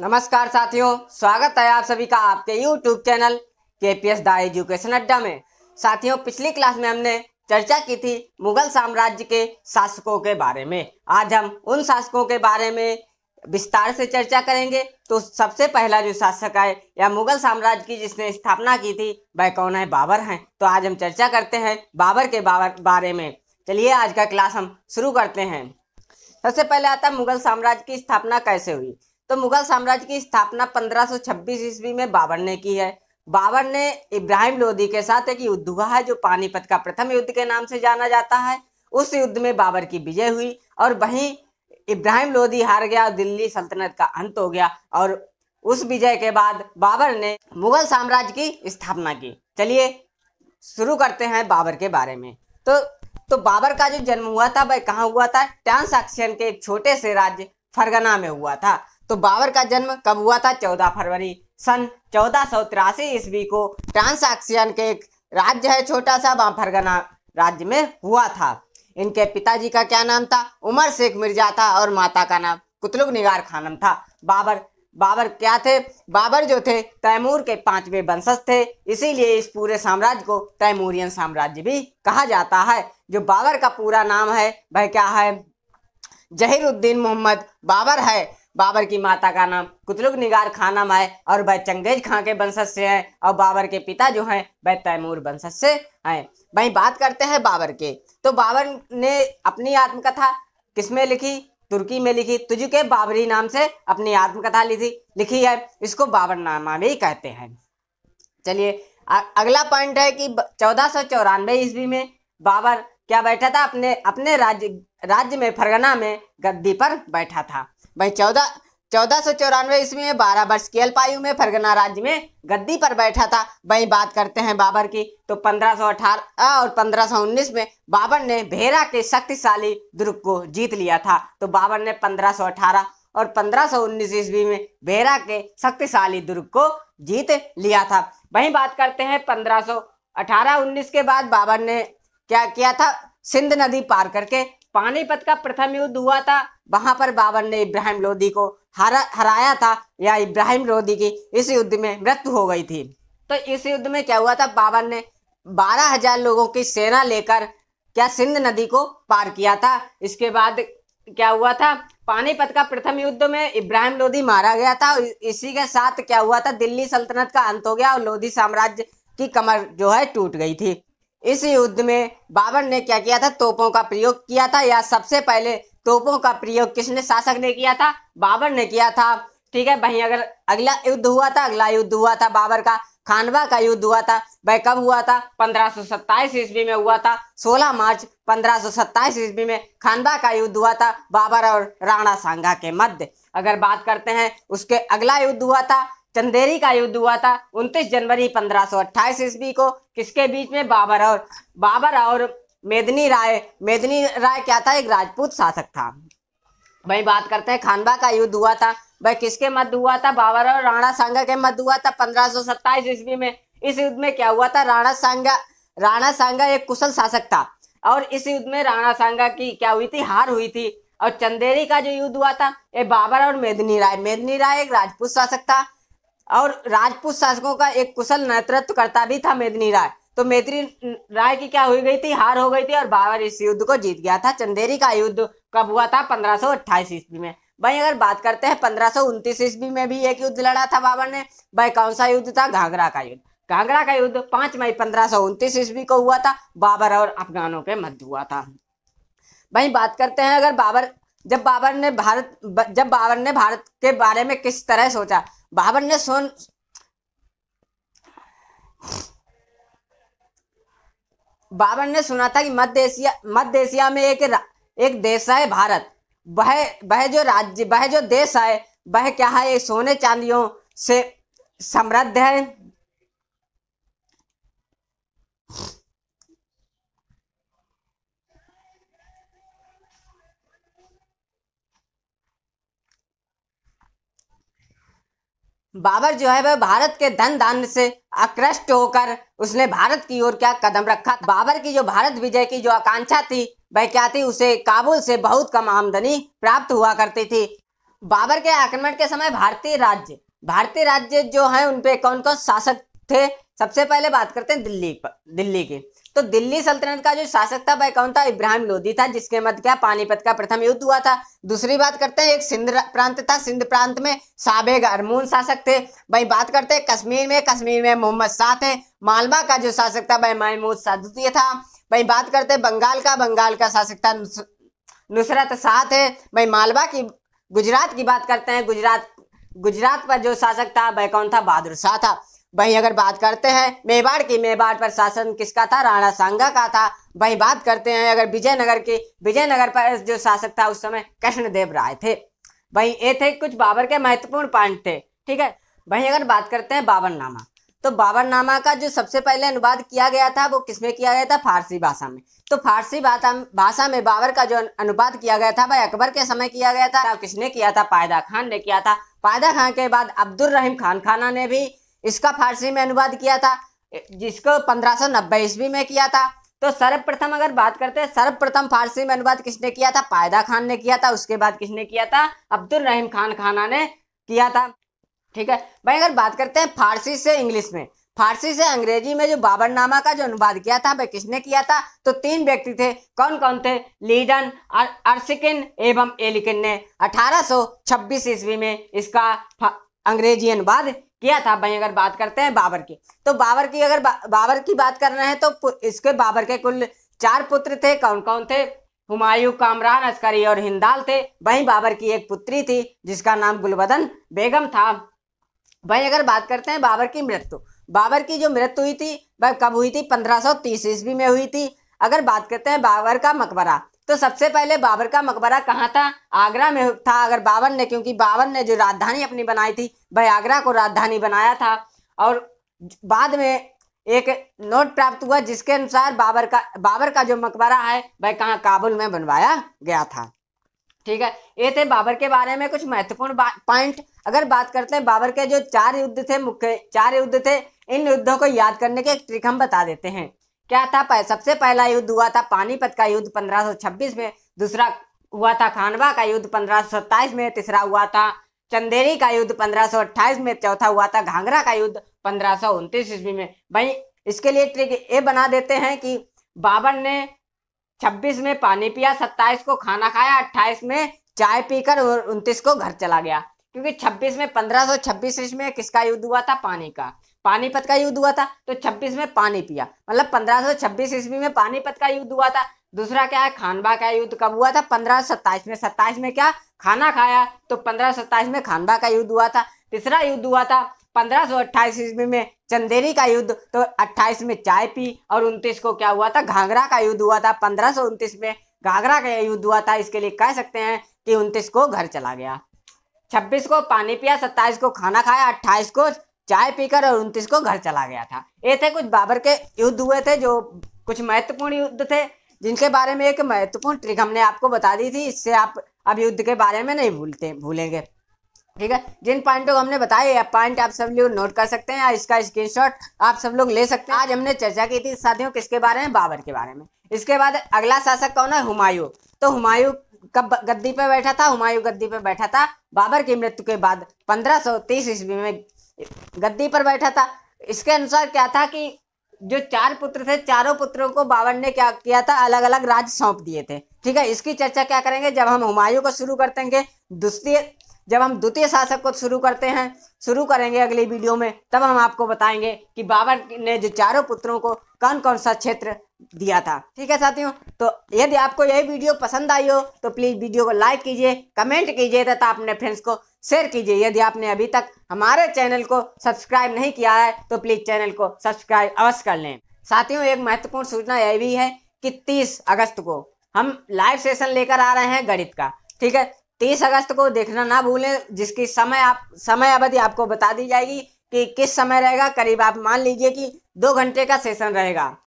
नमस्कार साथियों स्वागत है आप सभी का आपके YouTube चैनल के P S the education Adda में साथियों पिछली क्लास में हमने चर्चा की थी मुगल साम्राज्य के शासकों के बारे में आज हम उन शासकों के बारे में विस्तार से चर्चा करेंगे तो सबसे पहला जो शासक है या मुगल साम्राज्य की जिसने स्थापना की थी वह कौन है बाबर हैं तो आज हम चर्चा करते हैं बाबर के बाबर बारे में चलिए आज का क्लास हम शुरू करते हैं सबसे पहले आता है मुगल साम्राज्य की स्थापना कैसे हुई तो मुगल साम्राज्य की स्थापना 1526 ईस्वी में बाबर ने की है बाबर ने इब्राहिम लोधी के साथ एक युद्ध हुआ है जो पानीपत का प्रथम युद्ध के नाम से जाना जाता है उस युद्ध में बाबर की विजय हुई और वहीं इब्राहिम लोधी हार गया और दिल्ली सल्तनत का अंत हो गया और उस विजय के बाद बाबर ने मुगल साम्राज्य की स्थापना की चलिए शुरू करते हैं बाबर के बारे में तो तो बाबर का जो जन्म हुआ था वह कहाँ हुआ था ट्रांसैक्शन के एक छोटे से राज्य फरगना में हुआ था तो बाबर का जन्म कब हुआ था चौदह फरवरी सन चौदह सौ तिरासी ईस्वी को ट्रांसाक्सियन के एक राज्य है छोटा सा वहां फरगना राज्य में हुआ था इनके पिताजी का क्या नाम था उमर शेख मिर्जा था और माता का नाम कुतलुग निगार खानम था बाबर बाबर क्या थे बाबर जो थे तैमूर के पांचवें वंशज थे इसीलिए इस पूरे साम्राज्य को तैमूरियन साम्राज्य भी कहा जाता है जो बाबर का पूरा नाम है वह क्या है जहीरुद्दीन मोहम्मद बाबर है बाबर की माता का नाम कुतलुक निगार खानम है और वह चंगेज खां के वंशज से हैं और बाबर के पिता जो हैं वह तैमूर वंशज से हैं वहीं बात करते हैं बाबर के तो बाबर ने अपनी आत्मकथा किसमें लिखी तुर्की में लिखी तुझ के बाबरी नाम से अपनी आत्मकथा लिखी लिखी है इसको बाबरनामा भी कहते हैं चलिए अगला पॉइंट है कि चौदह सौ चौरानवे ईस्वी में बाबर क्या बैठा था अपने अपने राज्य राज्य में फरगना में गद्दी पर बैठा था भाई चौदह चौदह सौ चौरानवे ईस्वी में बारह वर्ष की अल्पायु में फरगना राज्य में गद्दी पर बैठा था वहीं बात करते हैं बाबर की तो पंद्रह सौ अठारह और पंद्रह सौ उन्नीस में बाबर ने भेरा के शक्तिशाली दुर्ग को जीत लिया था तो बाबर ने पंद्रह सौ अठारह और पंद्रह सौ उन्नीस ईस्वी में भेरा के शक्तिशाली दुर्ग को जीत लिया था वहीं बात करते हैं पंद्रह सौ अठारह उन्नीस के बाद बाबर ने क्या किया था सिंध नदी पार करके पानीपत का प्रथम युद्ध हुआ था वहां पर बाबर ने इब्राहिम लोधी को हरा हराया था या इब्राहिम लोधी की इस युद्ध में मृत्यु हो गई थी तो इस युद्ध में क्या हुआ था बाबर ने बारह हजार लोगों की सेना लेकर क्या सिंध नदी को पार किया था इसके बाद क्या हुआ था पानीपत का प्रथम युद्ध में इब्राहिम लोधी मारा गया था इसी के साथ क्या हुआ था दिल्ली सल्तनत का अंत हो गया और लोधी साम्राज्य की कमर जो है टूट गई थी इस युद्ध में बाबर ने क्या किया था तोपों का प्रयोग किया था या सबसे पहले तोपों का प्रयोग किसने शासक ने किया था बाबर ने किया था ठीक है भाई अगर अगला युद्ध हुआ था अगला युद्ध हुआ था बाबर का खानवा का युद्ध हुआ था वह कब हुआ था पंद्रह ईस्वी में हुआ था 16 मार्च पंद्रह ईस्वी में खानवा का युद्ध हुआ था बाबर और राणा सांगा के मध्य अगर बात करते हैं उसके अगला युद्ध हुआ था चंदेरी का युद्ध हुआ था 29 जनवरी 1528 ईस्वी को किसके बीच में बाबर और बाबर और मेदनी राय मेदनी राय क्या था एक राजपूत शासक था वही बात करते हैं खानबा का युद्ध हुआ था वह किसके मध्य हुआ था बाबर और राणा सांगा के मध्य हुआ था पंद्रह ईस्वी में इस युद्ध में क्या हुआ था राणा सांगा राणा सांगा एक कुशल शासक था और इस युद्ध में राणा सांगा की क्या हुई थी हार हुई थी और चंदेरी का जो युद्ध हुआ था ये बाबर और मेदनी राय मेदनी राय एक राजपूत शासक था और राजपूत शासकों का एक कुशल नेतृत्व करता भी था मेदनी राय तो मेदनी राय की क्या हुई गई थी हार हो गई थी और बाबर इस युद्ध को जीत गया था चंदेरी का युद्ध कब हुआ था पंद्रह सौ ईस्वी में भाई अगर बात करते हैं पंद्रह सौ ईस्वी में भी एक युद्ध लड़ा था बाबर ने भाई कौन सा युद्ध था घाघरा का युद्ध घाघरा का युद्ध पांच मई पंद्रह सौ ईस्वी को हुआ था बाबर और अफगानों के मध्य हुआ था भाई बात करते हैं अगर बाबर जब बाबर ने भारत जब बाबर ने भारत के बारे में किस तरह सोचा बाबर ने सोन बाबर ने सुना था कि मध्य एशिया मध्य एशिया में एक एक देश है भारत वह वह जो राज्य वह जो देश है वह क्या है सोने चांदियों से समृद्ध है बाबर जो है वह भारत के धन धान से आकृष्ट होकर उसने भारत की ओर क्या कदम रखा बाबर की जो भारत विजय की जो आकांक्षा थी वह क्या थी उसे काबुल से बहुत कम आमदनी प्राप्त हुआ करती थी बाबर के आक्रमण के समय भारतीय राज्य भारतीय राज्य जो है उनपे कौन कौन शासक थे सबसे पहले बात करते हैं दिल्ली पर दिल्ली की तो दिल्ली सल्तनत का जो शासक था वह कौन था इब्राहिम लोधी था जिसके मध्य क्या पानीपत का प्रथम युद्ध हुआ था दूसरी बात करते हैं एक सिंध प्रांत था सिंध प्रांत में साबेग अरमून शासक थे वही बात करते हैं कश्मीर में कश्मीर में मोहम्मद शाह थे मालवा का जो शासक था वह महमूद सादुती था वही बात करते हैं बंगाल का बंगाल का शासक था नुसरत शाह थे वही मालवा की गुजरात की बात करते हैं गुजरात गुजरात पर जो शासक था वह कौन था बहादुर शाह था वहीं अगर बात करते हैं मेवाड़ की मेवाड़ पर शासन किसका था राणा सांगा का था वहीं बात करते हैं अगर विजयनगर की विजयनगर पर जो शासक था उस समय कृष्णदेव राय थे वहीं ये थे कुछ बाबर के महत्वपूर्ण पॉइंट थे ठीक है वहीं अगर बात करते हैं बाबरनामा तो बाबरनामा का जो सबसे पहले अनुवाद किया गया था वो किसमें किया गया था फारसी भाषा में तो फारसी भाषा में बाबर का जो अनुवाद किया गया था वह अकबर के समय किया गया था किसने किया था पायदा खान ने किया था पायदा खान के बाद अब्दुल रहीम खान खाना ने भी इसका फारसी में अनुवाद किया था जिसको पंद्रह सौ नब्बे ईस्वी में किया था तो सर्वप्रथम अगर बात करते हैं सर्वप्रथम फारसी में अनुवाद किसने किया था पायदा खान ने किया था उसके बाद किसने किया था अब्दुल रहीम खान खाना ने किया था ठीक है भाई अगर बात करते हैं फारसी से इंग्लिश में फारसी से अंग्रेजी में जो बाबरनामा का जो अनुवाद किया था भाई किसने किया था तो तीन व्यक्ति थे कौन कौन थे लीडन अर्सिकिन एवं एलिकिन ने 1826 ईस्वी में इसका अंग्रेजी अनुवाद किया था भाई अगर बात करते हैं बाबर की तो बाबर की अगर बा, बाबर की बात कर रहे हैं तो इसके बाबर के कुल चार पुत्र थे कौन कौन थे हुमायूं कामरान अस्करी और हिंदाल थे वहीं बाबर की एक पुत्री थी जिसका नाम गुलबदन बेगम था भाई अगर बात करते हैं बाबर की मृत्यु बाबर की जो मृत्यु हुई थी वह कब हुई थी तीस ईस्वी में हुई थी अगर बात करते हैं बाबर का मकबरा तो सबसे पहले बाबर का मकबरा कहाँ था आगरा में था अगर बाबर ने क्योंकि बाबर ने जो राजधानी अपनी बनाई थी वह आगरा को राजधानी बनाया था और बाद में एक नोट प्राप्त हुआ जिसके अनुसार बाबर का बाबर का जो मकबरा है वह कहाँ काबुल में बनवाया गया था ठीक है ये थे बाबर के बारे में कुछ महत्वपूर्ण पॉइंट अगर बात करते हैं बाबर के जो चार युद्ध थे मुख्य चार युद्ध थे इन युद्धों को याद करने के एक ट्रिक हम बता देते हैं क्या था सबसे पहला युद्ध हुआ था पानीपत का युद्ध 1526 में दूसरा हुआ था खानवा का युद्ध 1527 में तीसरा हुआ था चंदेरी का युद्ध 1528 में चौथा हुआ था घाघरा का युद्ध पंद्रह ईस्वी में भाई इसके लिए ट्रिक ये बना देते हैं कि बाबर ने 26 में पानी पिया 27 को खाना खाया 28 में चाय पीकर और 29 को घर चला गया क्योंकि 26 में 1526 में किसका युद्ध हुआ था पानी का पानीपत का युद्ध हुआ था तो 26 में पानी पिया मतलब 1526 ईस्वी में पानीपत का युद्ध हुआ था दूसरा क्या है खानबा का युद्ध कब हुआ था पंद्रह में सत्ताईस में क्या खाना खाया तो पंद्रह सत्ताईस में खानबा का युद्ध हुआ था तीसरा युद्ध हुआ था पंद्रह सो ईस्वी में चंदेरी का युद्ध तो अट्ठाईस में चाय पी और उन्तीस को क्या हुआ था घाघरा का युद्ध हुआ था पंद्रह में घाघरा का युद्ध हुआ था इसके लिए कह सकते हैं कि उन्तीस को घर चला गया छब्बीस को पानी पिया सत्ताईस को खाना खाया अट्ठाईस को चाय पीकर और उनतीस को घर चला गया था ये थे कुछ बाबर के युद्ध हुए थे जो कुछ महत्वपूर्ण युद्ध थे जिनके बारे में एक महत्वपूर्ण ट्रिक हमने आपको बता दी थी इससे आप अब युद्ध के बारे में नहीं भूलते भूलेंगे ठीक है जिन पॉइंटों को हमने बताए या पॉइंट आप सब लोग नोट कर सकते हैं या इसका स्क्रीनशॉट आप सब लोग ले सकते हैं आज हमने चर्चा की थी साथियों किसके बारे में बाबर के बारे में इसके बाद अगला शासक कौन है हुमायूं तो हुमायूं कब गद्दी पर बैठा था हुमायूं गद्दी पर बैठा था बाबर की मृत्यु के बाद 1530 ईस्वी में गद्दी पर बैठा था इसके अनुसार क्या था कि जो चार पुत्र थे चारों पुत्रों को बाबर ने क्या किया था अलग अलग राज्य सौंप दिए थे ठीक है इसकी चर्चा क्या करेंगे जब हम हुमायूं को शुरू कर देंगे जब हम द्वितीय शासक को शुरू करते हैं शुरू करेंगे अगली वीडियो में तब हम आपको बताएंगे कि बाबर ने जो चारों पुत्रों को कौन कौन सा क्षेत्र दिया था ठीक है साथियों तो यदि आपको यही वीडियो पसंद आई हो तो प्लीज़ वीडियो को लाइक कीजिए कमेंट कीजिए तथा अपने फ्रेंड्स को शेयर कीजिए यदि आपने अभी तक हमारे चैनल को सब्सक्राइब नहीं किया है तो प्लीज़ चैनल को सब्सक्राइब अवश्य कर लें साथियों एक महत्वपूर्ण सूचना यह भी है कि तीस अगस्त को हम लाइव सेशन लेकर आ रहे हैं गणित का ठीक है तीस अगस्त को देखना ना भूलें जिसकी समय आप समय अवधि आपको बता दी जाएगी कि किस समय रहेगा करीब आप मान लीजिए कि दो घंटे का सेशन रहेगा